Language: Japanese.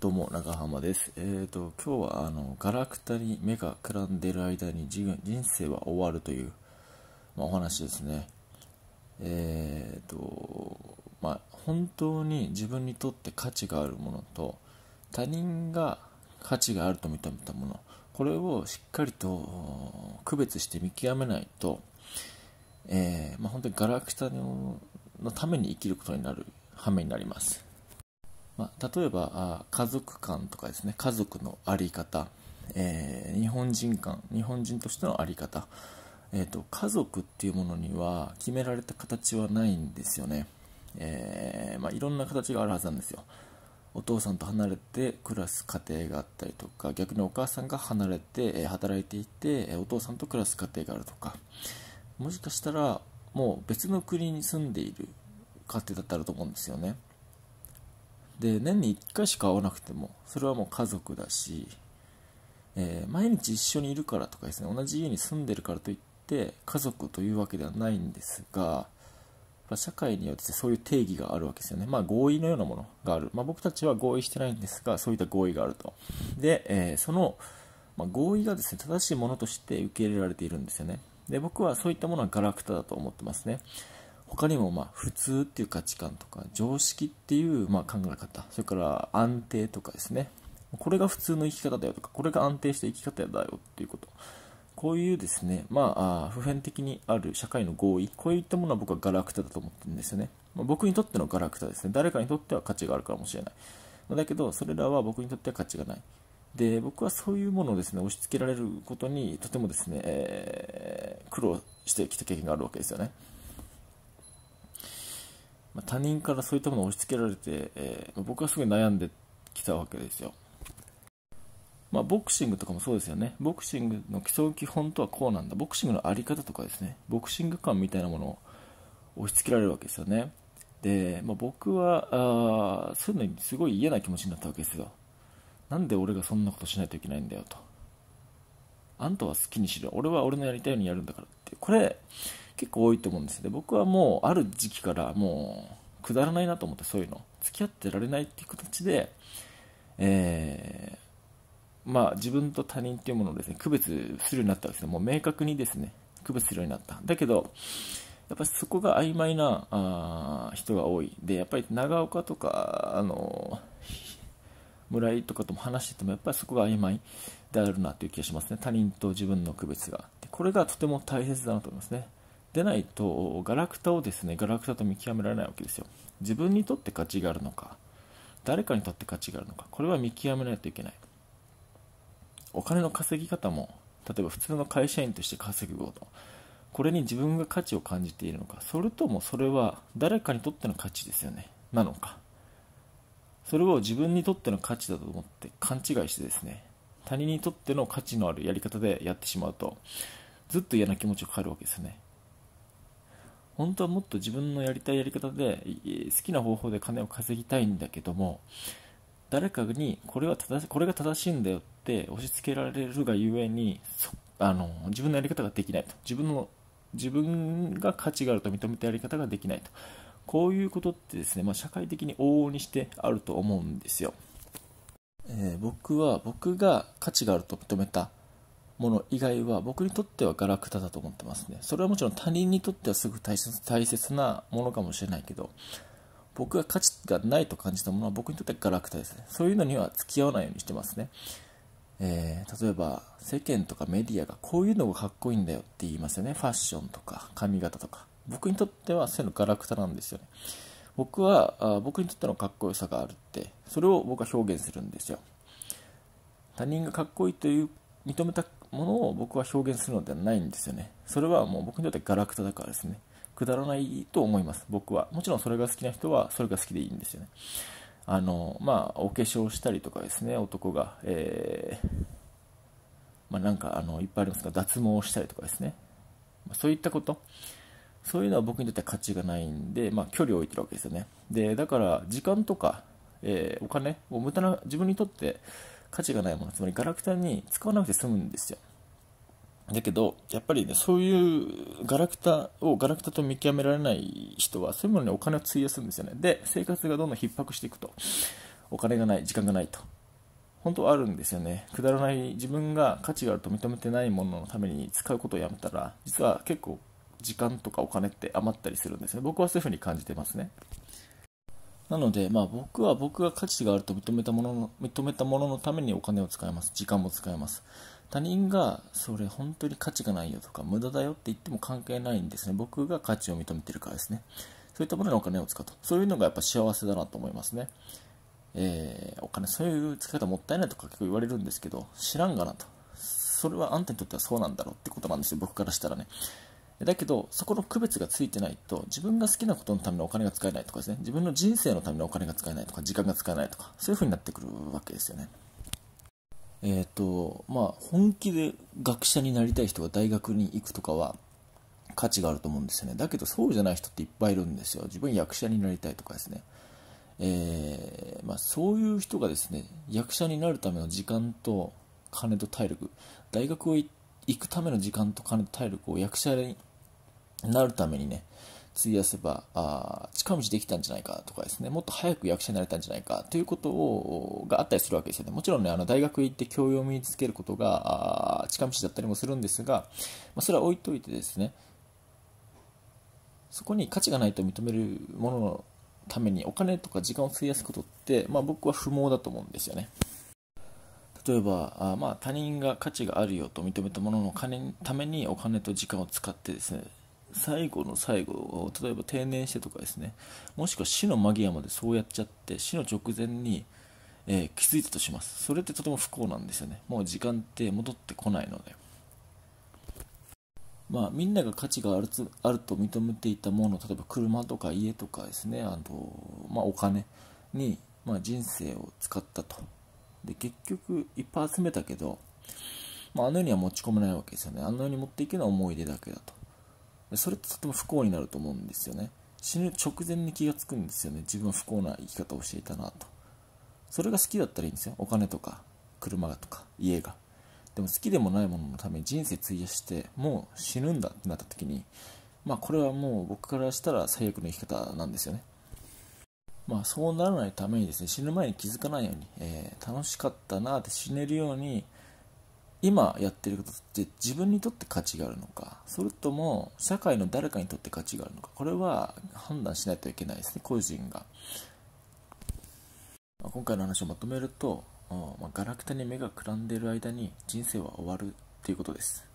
どうも、中浜です。えっ、ー、と、今日は、あの、ガラクタに目がくらんでる間に人生は終わるという、まあ、お話ですね。えっ、ー、と、まあ、本当に自分にとって価値があるものと、他人が価値があると認めたもの、これをしっかりと区別して見極めないと、えー、まあ、本当にガラクタのために生きることになる羽目になります。まあ、例えば家族観とかですね家族の在り方、えー、日本人観日本人としての在り方、えーと、家族っていうものには決められた形はないんですよね、えー、まあ、いろんな形があるはずなんですよお父さんと離れて暮らす家庭があったりとか逆にお母さんが離れて働いていてお父さんと暮らす家庭があるとかもしかしたらもう別の国に住んでいる家庭だったらと思うんですよねで年に1回しか会わなくてもそれはもう家族だし、えー、毎日一緒にいるからとかですね同じ家に住んでるからといって家族というわけではないんですが社会によってそういう定義があるわけですよね。まあ合意のようなものがある。まあ僕たちは合意してないんですが、そういった合意があると。で、えー、その、まあ、合意がですね、正しいものとして受け入れられているんですよね。で、僕はそういったものはガラクタだと思ってますね。他にもまあ普通っていう価値観とか常識っていうまあ考え方それから安定とかですねこれが普通の生き方だよとかこれが安定した生き方だよっていうことこういうですね、まあ、普遍的にある社会の合意、こういったものは僕はガラクタだと思ってるんですよね。まあ、僕にとってのガラクタですね。誰かにとっては価値があるかもしれない。だけど、それらは僕にとっては価値がない。で、僕はそういうものをですね、押し付けられることに、とてもですね、えー、苦労してきた経験があるわけですよね。ま他人からそういったものを押し付けられて、えー、僕はすごい悩んできたわけですよ。まあ、ボクシングとかもそうですよね。ボクシングの基礎基本とはこうなんだ。ボクシングの在り方とかですね。ボクシング感みたいなものを押し付けられるわけですよね。で、まあ、僕はあそういうのにすごい嫌な気持ちになったわけですよ。なんで俺がそんなことしないといけないんだよと。あんたは好きにしろ。俺は俺のやりたいようにやるんだからって。これ、結構多いと思うんですよ僕はもうある時期からもうくだらないなと思ってそういうの付き合ってられないっていう形で、えー、まあ、自分と他人っていうものをですね区別するようになったんですねもう明確にですね区別するようになっただけどやっぱりそこが曖昧なあ人が多いでやっぱり長岡とか、あの村井とかとも話しててもやっぱりそこが曖昧であるなという気がしますね他人と自分の区別がでこれがとても大切だなと思いますねでないとガラクタをですねガラクタと見極められないわけですよ自分にとって価値があるのか誰かにとって価値があるのかこれは見極めないといけないお金の稼ぎ方も例えば普通の会社員として稼ぐことこれに自分が価値を感じているのかそれともそれは誰かにとっての価値ですよねなのかそれを自分にとっての価値だと思って勘違いしてですね他人にとっての価値のあるやり方でやってしまうとずっと嫌な気持ちを変えるわけですよね本当はもっと自分のやりたいやり方で好きな方法で金を稼ぎたいんだけども誰かにこれは正これが正しいんだよって押し付けられるがゆえにあの自分のやり方ができないと自分の自分が価値があると認めたやり方ができないとこういうことってですね、まあ、社会的に往々にしてあると思うんですよ、えー、僕は僕が価値があると認めたもの以外は僕にとってはガラクタだと思ってますねそれはもちろん他人にとってはすぐ大切大切なものかもしれないけど僕が価値がないと感じたものは僕にとってはガラクタですねそういうのには付き合わないようにしてますね、えー、例えば世間とかメディアがこういうのがかっこいいんだよって言いますよねファッションとか髪型とか僕にとってはそういうのガラクタなんですよね僕はあ僕にとってのかっこよさがあるってそれを僕は表現するんですよ他人がかっこいいという認めたものを僕は表現するのではないんですよね。それはもう僕にとってガラクタだからですね。くだらないと思います、僕は。もちろんそれが好きな人はそれが好きでいいんですよね。あの、まあ、お化粧したりとかですね、男が、えー、まあ、なんかあのいっぱいありますが、脱毛したりとかですね。まそういったこと。そういうのは僕にとっては価値がないんで、まあ、距離を置いてるわけですよね。で、だから、時間とか、えー、お金を無駄な、自分にとって、価値がないものつまりガラクタに使わなくて済むんですよだけどやっぱりねそういうガラクタをガラクタと見極められない人はそういうものにお金を費やすんですよねで生活がどんどん逼迫していくとお金がない時間がないと本当はあるんですよねくだらない自分が価値があると認めてないもののために使うことをやめたら実は結構時間とかお金って余ったりするんですね僕はそういうふうに感じてますねなので、まあ、僕は僕が価値があると認めたものの認めたもののためにお金を使います時間も使います他人がそれ本当に価値がないよとか無駄だよって言っても関係ないんですね僕が価値を認めてるからですねそういったものにお金を使うとそういうのがやっぱ幸せだなと思いますねえー、お金そういう使い方もったいないとか結構言われるんですけど知らんがなとそれはあんたにとってはそうなんだろうってことなんですよ僕からしたらねだけど、そこの区別がついてないと、自分が好きなことのためのお金が使えないとかですね、自分の人生のためのお金が使えないとか、時間が使えないとか、そういう風になってくるわけですよね。えっ、ー、と、まあ、本気で学者になりたい人が大学に行くとかは、価値があると思うんですよね。だけど、そうじゃない人っていっぱいいるんですよ。自分役者になりたいとかですね。えー、まあ、そういう人がですね、役者になるための時間と金と体力、大学を行って、行くための時間と金と体力を役者になるためにね、費やせばあ近道できたんじゃないかとかですねもっと早く役者になれたんじゃないかということをがあったりするわけですよねもちろんねあの大学行って教養を身につけることが近道だったりもするんですが、まあ、それは置いといてですねそこに価値がないと認めるもののためにお金とか時間を費やすことって、まあ、僕は不毛だと思うんですよね例えばあまあ他人が価値があるよと認めたものの金ためにお金と時間を使ってですね最後の最後例えば定年してとかですねもしくは死の間際までそうやっちゃって死の直前に、えー、気づいたとしますそれってとても不幸なんですよねもう時間って戻ってこないのでまあみんなが価値があるつあると認めていたもの例えば車とか家とかですねあの、まあ、お金に、まあ、人生を使ったとで結局いっぱい集めたけど、まあ、あの世には持ち込めないわけですよねあの世に持っていけるのは思い出だけだとそれってとても不幸になると思うんですよね死ぬ直前に気が付くんですよね自分は不幸な生き方をしていたなとそれが好きだったらいいんですよお金とか車がとか家がでも好きでもないもののために人生費やしてもう死ぬんだってなった時にまあこれはもう僕からしたら最悪の生き方なんですよねまあそうならないためにですね死ぬ前に気づかないように、えー、楽しかったなって死ねるように今やってることって自分にとって価値があるのかそれとも社会の誰かにとって価値があるのかこれは判断しないといけないですね個人が今回の話をまとめると、まガラクタに目がくらんでいる間に人生は終わるということです